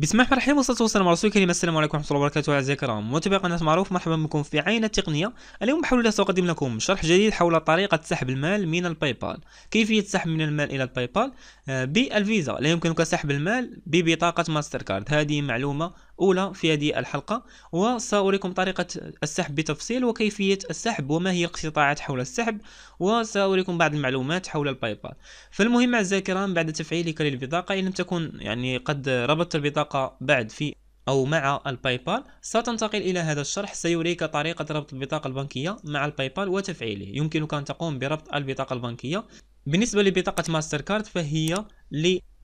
بسم الله الرحمن الرحيم والصلاه والسلام على رسول السلام عليكم ورحمه الله وبركاته اعزائي الكرام متابعي قناه معروف مرحبا بكم في عين التقنيه اليوم بحول الله ساقدم لكم شرح جديد حول طريقه سحب المال من الباي بال كيفيه سحب من المال الى الباي آه، بال بالفيزا لا يمكنك سحب المال ببطاقه ماستر كارد هذه معلومه أولى في هذه الحلقة وسأريكم طريقة السحب بتفصيل وكيفية السحب وما هي الاقتطاعات حول السحب وسأريكم بعض المعلومات حول البايبال بال فالمهم أعزائي الكرام بعد تفعيلك للبطاقة إن لم تكن يعني قد ربطت البطاقة بعد في أو مع البايبال بال ستنتقل إلى هذا الشرح سيريك طريقة ربط البطاقة البنكية مع البايبال بال وتفعيله يمكنك أن تقوم بربط البطاقة البنكية بالنسبة لبطاقة ماستر كارد فهي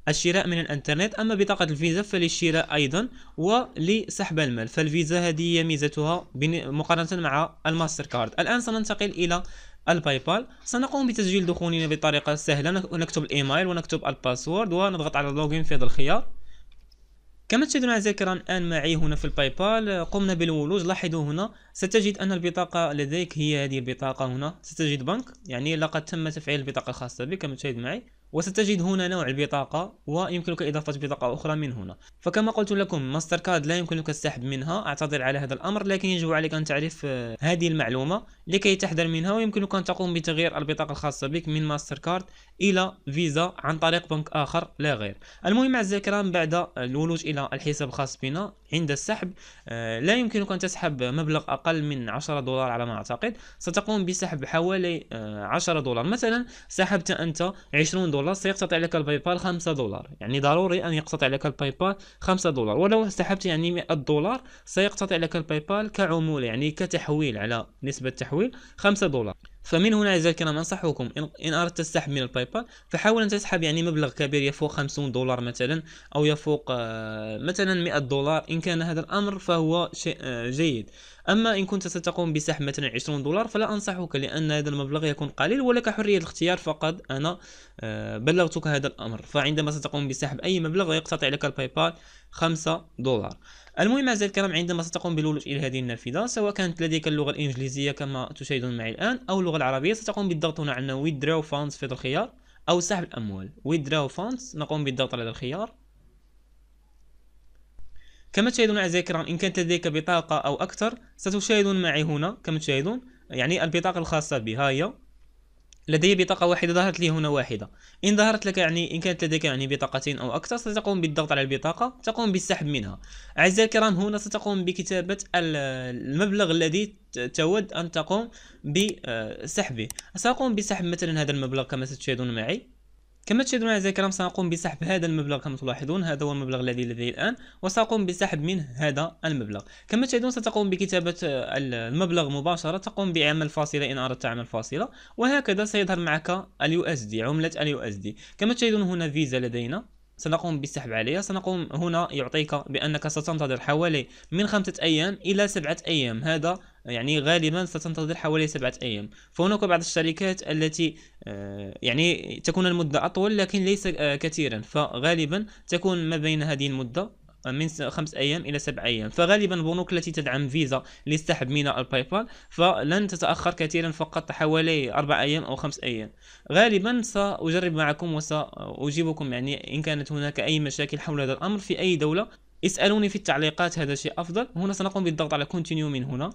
الشراء من الانترنت اما بطاقه الفيزا فللشراء ايضا ولسحب المال فالفيزا هذه هي ميزتها مقارنه مع الماستر كارد الان سننتقل الى الباي بال سنقوم بتسجيل دخولنا بطريقه سهله نكتب الايميل ونكتب الباسورد ونضغط على لوغين في هذا الخيار كما تشاهدون اعزائي الكرام الان معي هنا في الباي بال قمنا بالولوج لاحظوا هنا ستجد ان البطاقه لديك هي هذه البطاقه هنا ستجد بنك يعني لقد تم تفعيل البطاقه الخاصه بك كما تشاهد معي وستجد هنا نوع البطاقة ويمكنك إضافة بطاقة أخرى من هنا فكما قلت لكم ماستر كارد لا يمكنك السحب منها أعتذر على هذا الأمر لكن يجب عليك أن تعرف آه، هذه المعلومة لكي تحذر منها ويمكنك أن تقوم بتغيير البطاقة الخاصة بك من ماستر كارد إلى فيزا عن طريق بنك آخر لا غير المهم أعزائي الكرام بعد الولوج إلى الحساب الخاص بنا عند السحب آه، لا يمكنك أن تسحب مبلغ أقل من 10 دولار على ما أعتقد ستقوم بسحب حوالي 10 آه، دولار مثلا سحبت أنت 20 دولار سيقتطع لك الباي بال 5 دولار يعني ضروري أن يقتطع لك الباي بال 5 دولار ولو سحبت يعني 100 دولار سيقتطع لك الباي بال كعمولة يعني كتحويل على نسبة تحويل 5 دولار فمن هنا اذا الكرام ننصحكم إن أردت تسحب من الباي بال فحاول أن تسحب يعني مبلغ كبير يفوق 50 دولار مثلا أو يفوق آه، مثلا 100 دولار إن كان هذا الأمر فهو شيء آه، جيد اما ان كنت ستقوم بسحب مثلا 20 دولار فلا انصحك لان هذا المبلغ يكون قليل ولك حريه الاختيار فقد انا آه، بلغتك هذا الامر فعندما ستقوم بسحب اي مبلغ يقتطع لك الباي بال 5 دولار المهم اعزائي الكرام عندما ستقوم بالولوج الى هذه النافذه سواء كانت لديك اللغه الانجليزيه كما تشاهدون معي الان او اللغه العربيه ستقوم بالضغط هنا على withdraw funds في الخيار او سحب الاموال withdraw funds نقوم بالضغط على الخيار كما تشاهدون أعزائي الكرام إن كانت لديك بطاقة أو أكثر ستشاهدون معي هنا كما تشاهدون يعني البطاقة الخاصة بي هي لدي بطاقة واحدة ظهرت لي هنا واحدة إن ظهرت لك يعني إن كانت لديك يعني بطاقتين أو أكثر ستقوم بالضغط على البطاقة تقوم بالسحب منها أعزائي الكرام هنا ستقوم بكتابة المبلغ الذي تود أن تقوم بسحبه سأقوم بسحب مثلا هذا المبلغ كما ستشاهدون معي كما تشاهدون اعزائي الكرام سنقوم بسحب هذا المبلغ كما تلاحظون هذا هو المبلغ الذي لدي الان وساقوم بسحب منه هذا المبلغ كما تشاهدون ستقوم بكتابه المبلغ مباشره تقوم بعمل فاصله ان اردت عمل فاصله وهكذا سيظهر معك اليو اس دي عمله اليو اس دي كما تشاهدون هنا فيزا لدينا سنقوم بالسحب عليها سنقوم هنا يعطيك بأنك ستنتظر حوالي من خمسة أيام إلى سبعة أيام هذا يعني غالبا ستنتظر حوالي سبعة أيام فهناك بعض الشركات التي آه، يعني تكون المدة أطول لكن ليس آه، كثيرا فغالبا تكون ما بين هذه المدة آه، من خمس ايام الى سبع ايام فغالبا البنوك التي تدعم فيزا لاستحب من البايبال فلن تتاخر كثيرا فقط حوالي اربع ايام او خمس ايام غالبا ساجرب معكم وساجيبكم يعني ان كانت هناك اي مشاكل حول هذا الامر في اي دوله اسالوني في التعليقات هذا شيء افضل هنا سنقوم بالضغط على continue من هنا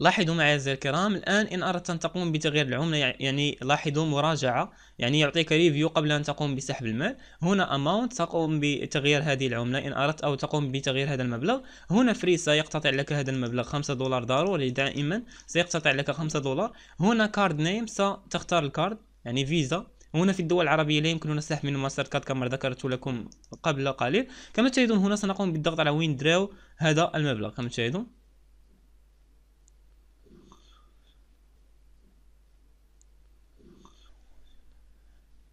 لاحظوا معي أعزائي الكرام الآن إن أردت أن تقوم بتغيير العملة يعني لاحظوا مراجعة يعني يعطيك ريفيو قبل أن تقوم بسحب المال هنا أماونت تقوم بتغيير هذه العملة إن أردت أو تقوم بتغيير هذا المبلغ هنا فري سيقتطع لك هذا المبلغ 5 دولار ضروري دائما سيقتطع لك 5 دولار هنا كارد نيم ستختار الكارد يعني فيزا هنا في الدول العربية لا يمكننا السحب من ماستر كارد كما ذكرت لكم قبل قليل كما تشاهدون هنا سنقوم بالضغط على وين دراو هذا المبلغ كما تشاهدون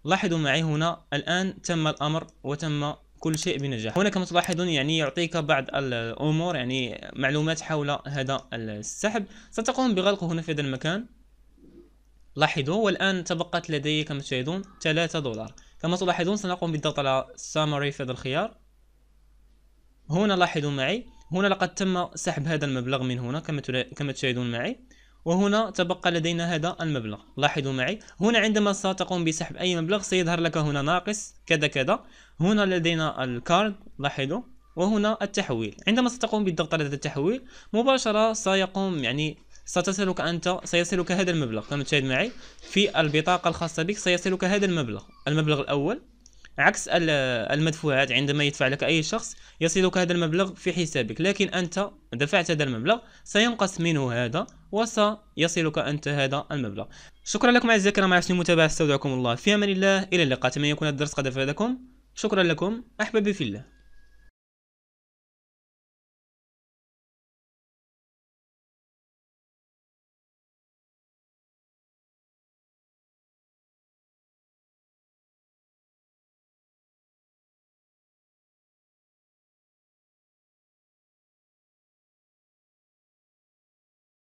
لاحظوا معي هنا الآن تم الأمر وتم كل شيء بنجاح هنا كما تلاحظون يعني يعطيك بعض الأمور يعني معلومات حول هذا السحب ستقوم بغلقه هنا في هذا المكان لاحظوا والآن تبقت لدي كما تشاهدون 3 دولار كما تلاحظون سنقوم بالضغط على Summary في هذا الخيار هنا لاحظوا معي هنا لقد تم سحب هذا المبلغ من هنا كما تشاهدون معي وهنا تبقى لدينا هذا المبلغ لاحظوا معي هنا عندما ستقوم بسحب أي مبلغ سيظهر لك هنا ناقص كذا كذا هنا لدينا الكارد لاحظوا وهنا التحويل عندما ستقوم بالضغط على هذا التحويل مباشرة سيقوم يعني ستصلك أنت سيصلك هذا المبلغ كما تشاهد معي في البطاقة الخاصة بك سيصلك هذا المبلغ المبلغ الأول عكس المدفوعات عندما يدفع لك أي شخص يصلك هذا المبلغ في حسابك لكن أنت دفعت هذا المبلغ سينقص منه هذا وسيصلك أنت هذا المبلغ شكرا لكم أعزائي الكرام على حسن المتابعة استودعكم الله في أمان الله إلى اللقاء تمنى يكون الدرس قد أفادكم شكرا لكم أحبابي في الله